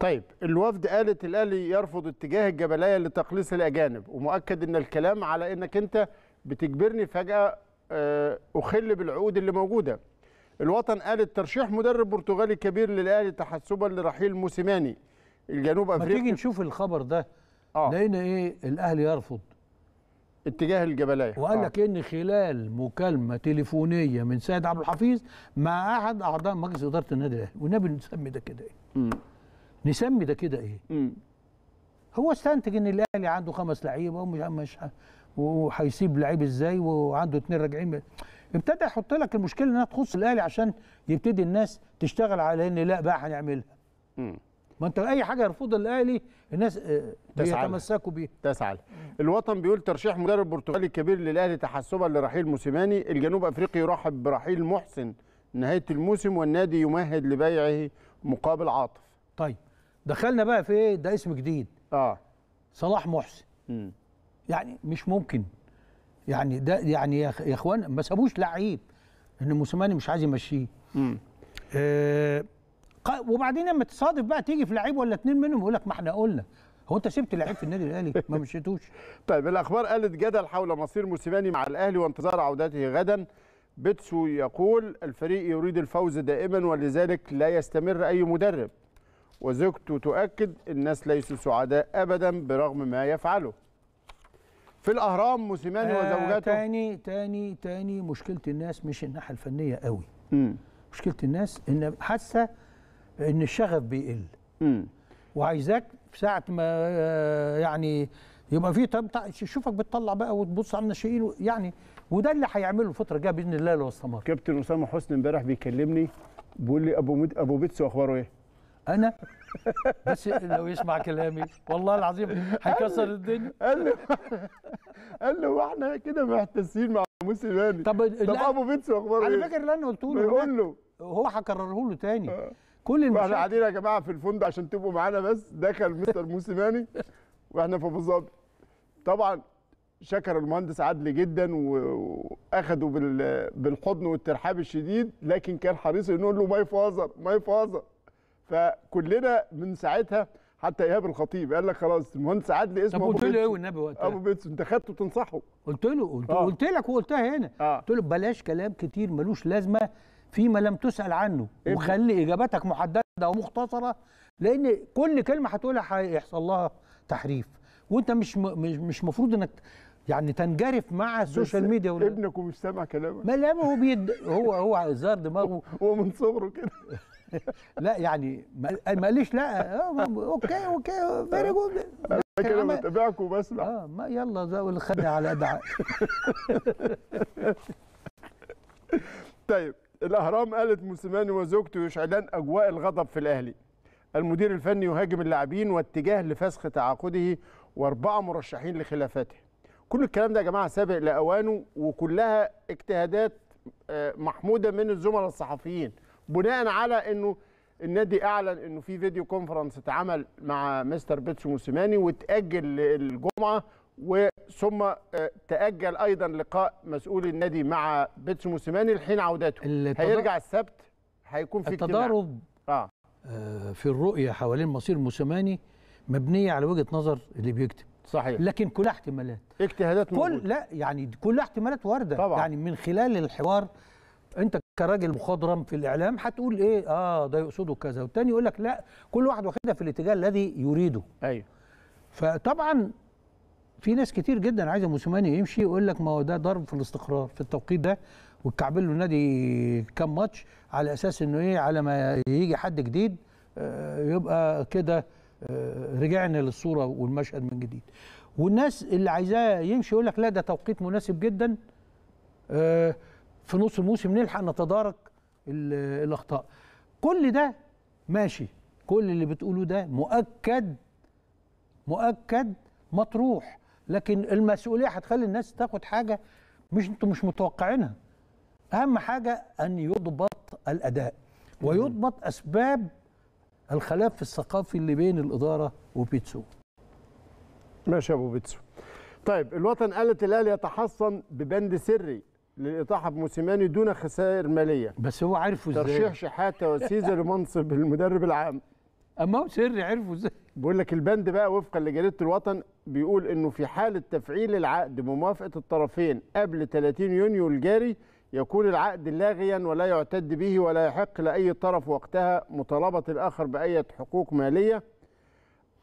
طيب الوفد قالت الاهلي يرفض اتجاه الجبلايه لتقليص الاجانب ومؤكد ان الكلام على انك انت بتجبرني فجاه آه، اخل بالعقود اللي موجوده الوطن قالت ترشيح مدرب برتغالي كبير للاهلي تحسبا لرحيل موسيماني الجنوب افريقيا ما تيجي نشوف الخبر ده آه. لقينا ايه الاهلي يرفض اتجاه الجبلايه وقال آه. لك آه. ان خلال مكالمه تليفونيه من سيد عبد الحفيظ مع احد اعضاء مجلس اداره النادي الاهلي والنبي نسمي ده كده ايه نسمي ده كده ايه مم. هو استنتج ان الاهلي عنده خمس لعيبه ومش وهيسيب لعيب ازاي وعنده اثنين راجعين ابتدى يحط لك المشكله انها تخص الاهلي عشان يبتدي الناس تشتغل على ان لا بقى هنعملها ما انت اي حاجه يرفضها الاهلي الناس آه، بيتمسكوا بيها تسعى الوطن بيقول ترشيح مدرب برتغالي كبير للاهلي تحسبا لرحيل موسيماني الجنوب افريقي يرحب برحيل محسن نهايه الموسم والنادي يمهد لبيعه مقابل عاطف طيب دخلنا بقى في ايه ده اسم جديد اه صلاح محسن م. يعني مش ممكن يعني ده يعني يا اخوان ما سابوش لعيب ان موسيماني مش عايز يمشيه آه وبعدين لما تصادف بقى تيجي في لعيب ولا اتنين منهم يقول لك ما احنا قلنا هو انت سبت لعيب في النادي الاهلي ما مشيتوش طيب الاخبار قالت جدل حول مصير موسيماني مع الاهلي وانتظار عودته غدا بيتسو يقول الفريق يريد الفوز دائما ولذلك لا يستمر اي مدرب وزوجته تؤكد الناس ليسوا سعداء أبدا برغم ما يفعله في الأهرام موسيماني آه وزوجته تاني تاني تاني مشكلة الناس مش الناحية الفنية قوي مم. مشكلة الناس إن حاسة إن الشغف بيقل مم. وعايزاك في ساعة ما آه، يعني يبقى في طب يشوفك بتطلع بقى وتبص على الناشئين يعني وده اللي هيعمله الفتره الجايه باذن الله لو استمر كابتن اسامه حسني امبارح بيكلمني بيقول لي ابو ابو بيتسو اخباره ايه؟ انا بس لو يسمع كلامي والله العظيم هيكسر الدنيا قال له قال له واحنا كده محتسين مع موسيماني طب طب ابو بيتسو اخباره على إيه؟ فكره اللي انا قلته له بيقول له هو هكرره له تاني آه. كل المشاكل احنا قاعدين يا جماعه في الفندق عشان تبقوا معانا بس دخل مستر موسيماني واحنا في ابو ظبي طبعا شكر المهندس عدلي جدا واخده بالحضن والترحاب الشديد لكن كان حريص انه يقول له ماي فازر ماي فازر فكلنا من ساعتها حتى ايهاب الخطيب قال لك خلاص المهندس عادل اسمه طب قلت له ايه والنبي وقتها ابو بيتس انت خدته تنصحه قلت له قلت, آه. قلت لك وقلتها هنا آه. قلت له بلاش كلام كتير ملوش لازمه فيما لم تسال عنه إيه؟ وخلي اجاباتك محدده ومختصره لان كل كلمه هتقولها هيحصل لها تحريف وانت مش م... مش مش المفروض انك يعني تنجرف مع السوشيال ميديا ولا ابنك ومش سامع كلامك ما لا هو بيد هو هو زار دماغه هو من صغره كده لا يعني ما قاليش لا آه، اوكي اوكي فيري جود انا كده بتابعكم وبسمع اه ما يلا زاوي الخد على ادعاء طيب الاهرام قالت موسيماني وزوجته يشعلان اجواء الغضب في الاهلي المدير الفني يهاجم اللاعبين واتجاه لفسخ تعاقده واربعه مرشحين لخلافاته كل الكلام ده يا جماعه سابق لاوانه وكلها اجتهادات آه، محموده من الزملاء الصحفيين بناء على انه النادي اعلن انه في فيديو كونفرنس اتعمل مع مستر بيتسو موسيماني وتاجل للجمعه وثم آه، تاجل ايضا لقاء مسؤول النادي مع بيتسو موسيماني لحين عودته هيرجع السبت هيكون في التضارب آه. آه. في الرؤيه حوالين مصير موسيماني مبنيه على وجهه نظر اللي بيكتب صحيح لكن كلها احتمالات اجتهادات كل لا يعني كلها احتمالات وارده طبعا يعني من خلال الحوار انت كراجل مخضرم في الاعلام هتقول ايه اه ده يقصده كذا والتاني يقول لك لا كل واحد واخدها في الاتجاه الذي يريده ايوه فطبعا في ناس كتير جدا عايزه موسيماني يمشي يقول لك ما هو ده ضرب في الاستقرار في التوقيت ده وتكعبل له النادي كام ماتش على اساس انه ايه على ما يجي حد جديد آه، يبقى كده آه، رجعنا للصوره والمشهد من جديد والناس اللي عايزاه يمشي يقول لك لا ده توقيت مناسب جدا آه، في نص الموسم نلحق نتدارك الاخطاء كل ده ماشي كل اللي بتقوله ده مؤكد مؤكد مطروح لكن المسؤوليه هتخلي الناس تاخد حاجه مش انتم مش متوقعينها اهم حاجه ان يضبط الاداء ويضبط اسباب الخلاف الثقافي اللي بين الاداره وبيتسو ماشي يا ابو بيتسو طيب الوطن قالت الاهلي يتحصن ببند سري للاطاحه بموسيماني دون خسائر ماليه بس هو عرفه ازاي ترشيح شحاته وسيزا لمنصب المدرب العام اما هو سر عرفه ازاي بيقول لك البند بقى وفقا لجريده الوطن بيقول انه في حاله تفعيل العقد بموافقه الطرفين قبل 30 يونيو الجاري يكون العقد لاغيا ولا يعتد به ولا يحق لاي طرف وقتها مطالبه الاخر باي حقوق ماليه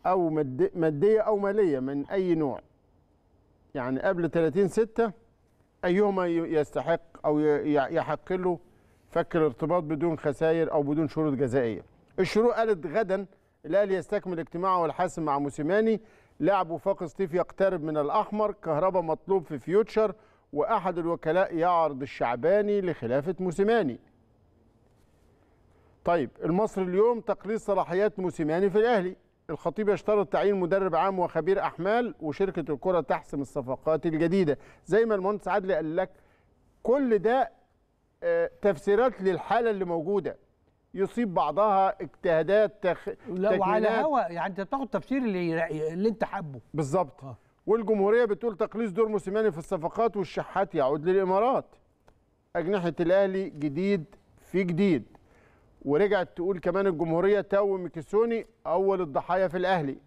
او ماديه او ماليه من اي نوع يعني قبل 30 6 أيهما يستحق أو يحق له فك الارتباط بدون خسائر أو بدون شروط جزائية الشروط قالت غدا الأهلي يستكمل اجتماعه الحاسم مع موسيماني لاعبه وفاق سطيف يقترب من الأحمر كهربا مطلوب في فيوتشر وأحد الوكلاء يعرض الشعباني لخلافة موسيماني طيب المصري اليوم تقليص صلاحيات موسيماني في الأهلي الخطيب يشترط تعيين مدرب عام وخبير احمال وشركه الكره تحسم الصفقات الجديده زي ما المهندس عدلي قال لك كل ده آه، تفسيرات للحاله اللي موجوده يصيب بعضها اجتهادات تخ... لو على هوا يعني انت بتاخد تفسير اللي اللي انت حابه بالظبط آه. والجمهوريه بتقول تقليص دور موسيماني في الصفقات والشحات يعود للامارات اجنحه الاهلي جديد في جديد ورجعت تقول كمان الجمهوريه تاو ميكسوني اول الضحايا في الاهلي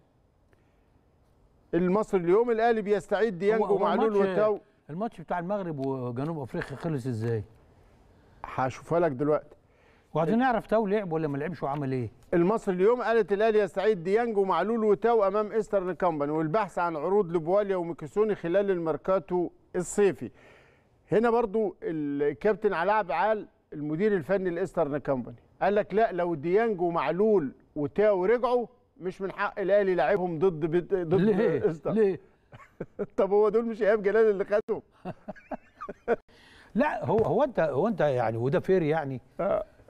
المصري اليوم الاهلي بيستعيد ديانج ومعلول وتاو الماتش بتاع المغرب وجنوب افريقيا خلص ازاي هشوفها لك دلوقتي وعايزين نعرف تاو لعب ولا ما لعبش وعمل ايه المصري اليوم قالت الاهلي يستعيد ديانج ومعلول وتاو امام ايسترن كامباني والبحث عن عروض لبواليا وميكيسوني خلال الماركاتو الصيفي هنا برضو الكابتن علاء عال المدير الفني لايسترن كامباني قال لك لا لو ديانج ومعلول وتاو رجعوا مش من حق الاهلي لاعبهم ضد بيت... ضد ليه؟ إستا. ليه؟ طب هو دول مش ايهاب جلال اللي خدهم لا هو هو انت هو انت يعني وده فير يعني آه.